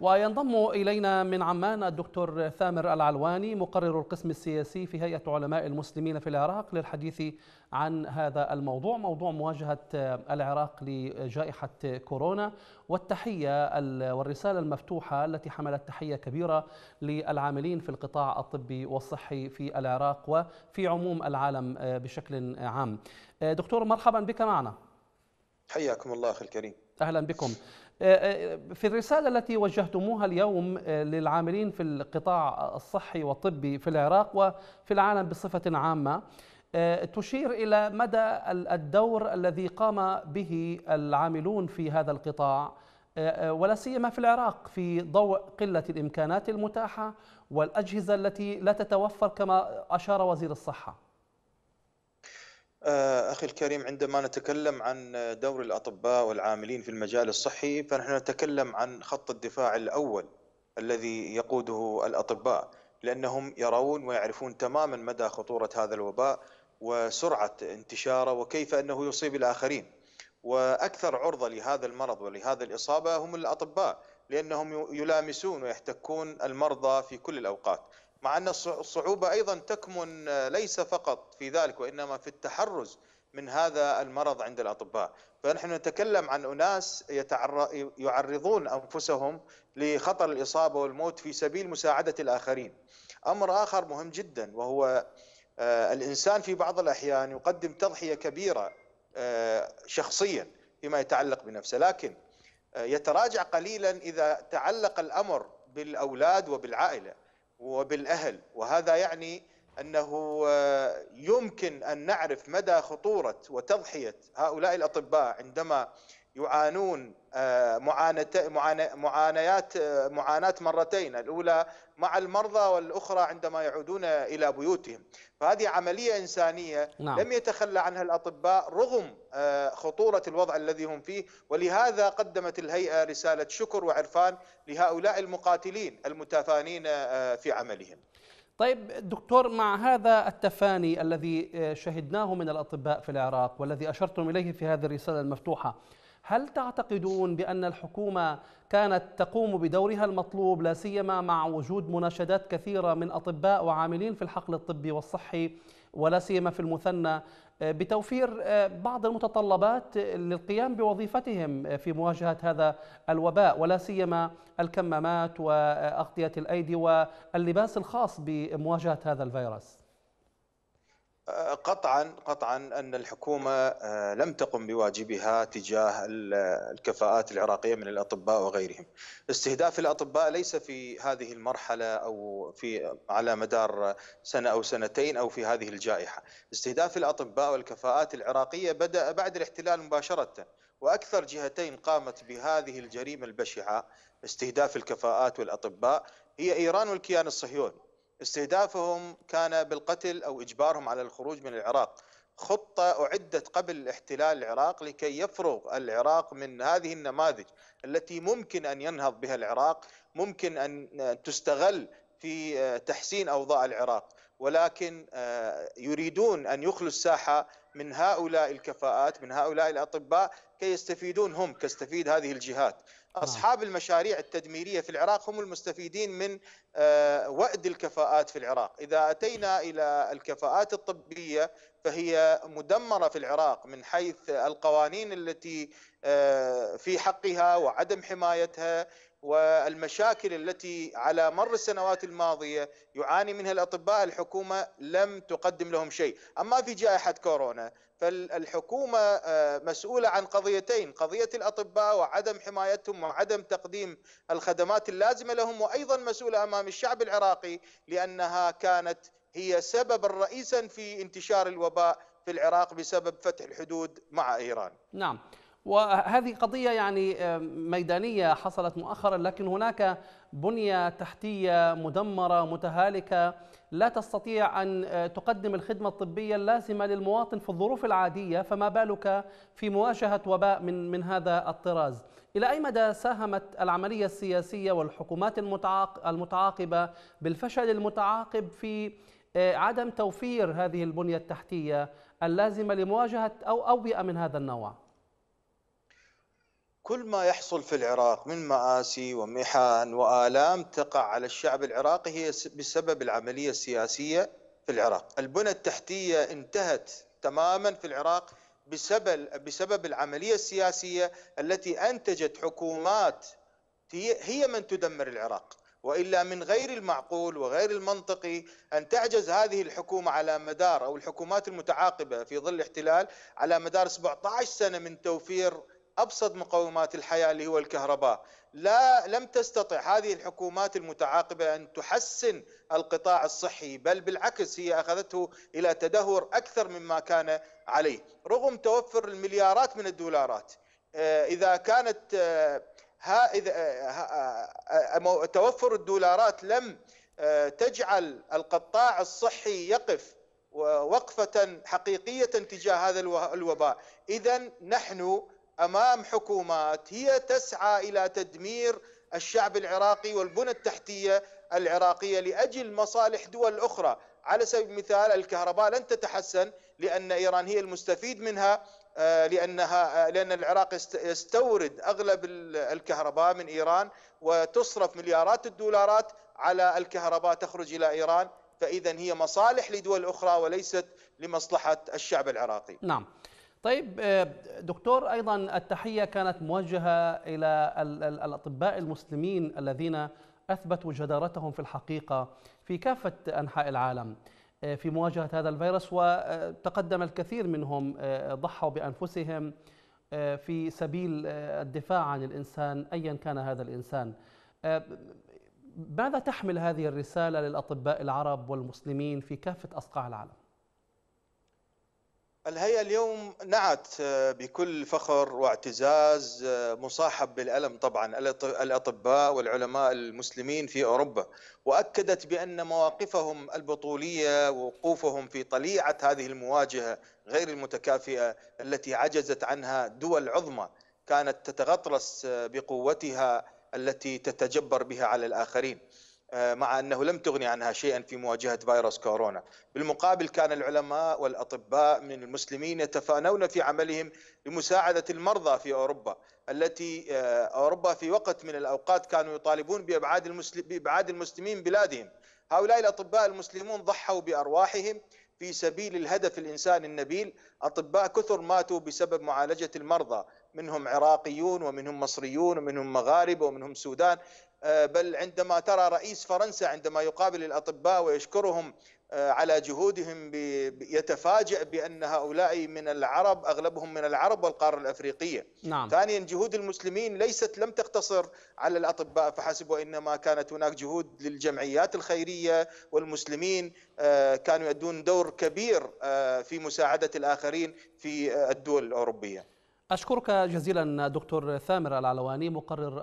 وينضم إلينا من عمان الدكتور ثامر العلواني مقرر القسم السياسي في هيئة علماء المسلمين في العراق للحديث عن هذا الموضوع موضوع مواجهة العراق لجائحة كورونا والتحية والرسالة المفتوحة التي حملت تحية كبيرة للعاملين في القطاع الطبي والصحي في العراق وفي عموم العالم آه، بشكل عام آه، دكتور مرحبا بك معنا حياكم الله أخي الكريم أهلا بكم آه، آه، في الرسالة التي وجهتموها اليوم آه، للعاملين في القطاع الصحي والطبي في العراق وفي العالم بصفة عامة تشير إلى مدى الدور الذي قام به العاملون في هذا القطاع ولا سيما في العراق في ضوء قلة الإمكانات المتاحة والأجهزة التي لا تتوفر كما أشار وزير الصحة آه، أخي الكريم عندما نتكلم عن دور الأطباء والعاملين في المجال الصحي فنحن نتكلم عن خط الدفاع الأول الذي يقوده الأطباء لأنهم يرون ويعرفون تماما مدى خطورة هذا الوباء وسرعة انتشاره وكيف أنه يصيب الآخرين وأكثر عرضة لهذا المرض ولهذه الإصابة هم الأطباء لأنهم يلامسون ويحتكون المرضى في كل الأوقات مع أن الصعوبة أيضا تكمن آه، ليس فقط في ذلك وإنما في التحرز من هذا المرض عند الأطباء فنحن نتكلم عن أناس يعرضون أنفسهم لخطر الإصابة والموت في سبيل مساعدة الآخرين أمر آخر مهم جدا وهو آه، الإنسان في بعض الأحيان يقدم تضحية كبيرة آه، شخصيا فيما يتعلق بنفسه لكن يتراجع قليلا إذا تعلق الأمر بالأولاد وبالعائلة وبالاهل وهذا يعني انه آه، يمكن ان نعرف مدى خطوره وتضحيه هؤلاء الاطباء عندما يعانون آه، معانيات آه، معاناة مرتين الأولى مع المرضى والأخرى عندما يعودون إلى بيوتهم فهذه عملية إنسانية نعم. لم يتخلى عنها الأطباء رغم آه، خطورة الوضع الذي هم فيه ولهذا قدمت الهيئة رسالة شكر وعرفان لهؤلاء المقاتلين المتفانين في عملهم طيب دكتور مع هذا التفاني الذي شهدناه من الأطباء في العراق والذي أشرتم إليه في هذه الرسالة المفتوحة هل تعتقدون بأن الحكومة كانت تقوم بدورها المطلوب لا سيما مع وجود مناشدات كثيرة من أطباء وعاملين في الحقل الطبي والصحي ولا سيما في المثنى آه، بتوفير آه، بعض المتطلبات للقيام بوظيفتهم آه، في مواجهة هذا الوباء ولا سيما الكمامات وأغطية الأيدي واللباس الخاص بمواجهة هذا الفيروس قطعا قطعا ان الحكومه آه، لم تقم بواجبها تجاه الكفاءات العراقيه من الاطباء وغيرهم. استهداف الاطباء ليس في هذه المرحله او في على مدار سنه او سنتين او في هذه الجائحه. استهداف الاطباء والكفاءات العراقيه بدا بعد الاحتلال مباشره. واكثر جهتين قامت بهذه الجريمه البشعه استهداف الكفاءات والاطباء هي ايران والكيان الصهيوني. استهدافهم كان بالقتل او اجبارهم على الخروج من العراق خطه اعدت قبل احتلال العراق لكي يفرغ العراق من هذه النماذج التي ممكن ان ينهض بها العراق ممكن ان تستغل في تحسين اوضاع العراق ولكن آه، يريدون ان يخلوا الساحه من هؤلاء الكفاءات من هؤلاء الاطباء كي يستفيدون هم كاستفيد هذه الجهات نعم. اصحاب المشاريع التدميريه في العراق هم المستفيدين من آه، وأد الكفاءات في العراق، اذا اتينا الى الكفاءات الطبيه فهي مدمره في العراق من حيث القوانين التي آه، في حقها وعدم حمايتها والمشاكل التي على مر السنوات الماضيه يعاني منها الاطباء الحكومه لم تقدم لهم شيء، اما في جائحه كورونا فالحكومة آه، مسؤولة عن قضيتين قضية الأطباء وعدم حمايتهم وعدم تقديم الخدمات اللازمة لهم وأيضا مسؤولة أمام الشعب العراقي لأنها كانت هي سببا رئيسا في انتشار الوباء في العراق بسبب فتح الحدود مع إيران نعم وهذه قضية يعني آه، ميدانية حصلت مؤخرا لكن هناك بنية تحتية مدمرة متهالكة لا تستطيع أن آه، تقدم الخدمة الطبية اللازمة للمواطن في الظروف العادية فما بالك في مواجهة وباء من, من هذا الطراز إلى أي مدى ساهمت العملية السياسية والحكومات المتعاقبة بالفشل المتعاقب في آه، عدم توفير هذه البنية التحتية اللازمة لمواجهة أو أوبئة من هذا النوع؟ كل ما يحصل في العراق من مآسي ومحن وآلام تقع على الشعب العراقي هي بسبب العملية السياسية في العراق البنى التحتية انتهت تماما في العراق بسبب بسبب العمليه السياسيه التي انتجت حكومات هي من تدمر العراق والا من غير المعقول وغير المنطقي ان تعجز هذه الحكومه على مدار او الحكومات المتعاقبه في ظل الاحتلال على مدار 17 سنه من توفير ابسط مقومات الحياه اللي هو الكهرباء لا لم تستطع هذه الحكومات المتعاقبه ان تحسن القطاع الصحي بل بالعكس هي اخذته الى تدهور اكثر مما كان عليه رغم توفر المليارات من الدولارات آه، اذا كانت آه، ها إذا آه، توفر الدولارات لم تجعل القطاع الصحي يقف وقفة حقيقية تجاه هذا الوباء إذا نحن امام حكومات هي تسعى الى تدمير الشعب العراقي والبنى التحتيه العراقيه لاجل مصالح دول اخرى، على سبيل المثال الكهرباء لن تتحسن لان ايران هي المستفيد منها آه، لانها آه، لان العراق يستورد اغلب الكهرباء من ايران وتصرف مليارات الدولارات على الكهرباء تخرج الى ايران فاذا هي مصالح لدول اخرى وليست لمصلحه الشعب العراقي. نعم. طيب آه، دكتور ايضا التحيه كانت موجهه الى الاطباء المسلمين الذين اثبتوا جدارتهم في الحقيقه في كافه انحاء العالم آه، في مواجهه هذا الفيروس وتقدم الكثير منهم آه، ضحوا بانفسهم في سبيل الدفاع عن الانسان ايا كان هذا الانسان. ماذا تحمل هذه الرساله للاطباء العرب والمسلمين في كافه اصقاع العالم؟ الهيئة اليوم نعت آه، بكل فخر واعتزاز آه، مصاحب بالألم طبعا الأطباء والعلماء المسلمين في أوروبا وأكدت بأن مواقفهم البطولية ووقوفهم في طليعة هذه المواجهة غير المتكافئة التي عجزت عنها دول عظمى كانت تتغطرس آه، بقوتها التي تتجبر بها على الآخرين آه، مع انه لم تغني عنها شيئا في مواجهه فيروس كورونا، بالمقابل كان العلماء والاطباء من المسلمين يتفانون في عملهم لمساعده المرضى في اوروبا، التي آه، اوروبا في وقت من الاوقات كانوا يطالبون بابعاد المسلم بابعاد المسلمين بلادهم، هؤلاء الاطباء المسلمون ضحوا بارواحهم في سبيل الهدف الانساني النبيل، اطباء كثر ماتوا بسبب معالجه المرضى، منهم عراقيون ومنهم مصريون ومنهم مغاربه ومنهم سودان آه، بل عندما ترى رئيس فرنسا عندما يقابل الأطباء ويشكرهم آه، على جهودهم يتفاجأ بأن هؤلاء من العرب أغلبهم من العرب والقارة الأفريقية نعم. ثانيا جهود المسلمين ليست لم تقتصر على الأطباء فحسب وإنما كانت هناك جهود للجمعيات الخيرية والمسلمين آه، كانوا يؤدون دور كبير في مساعدة الآخرين في الدول الأوروبية أشكرك جزيلا دكتور ثامر العلواني مقرر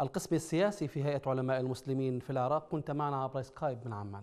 القسم السياسي في هيئة علماء المسلمين في العراق كنت معنا عبر سكايب من عمان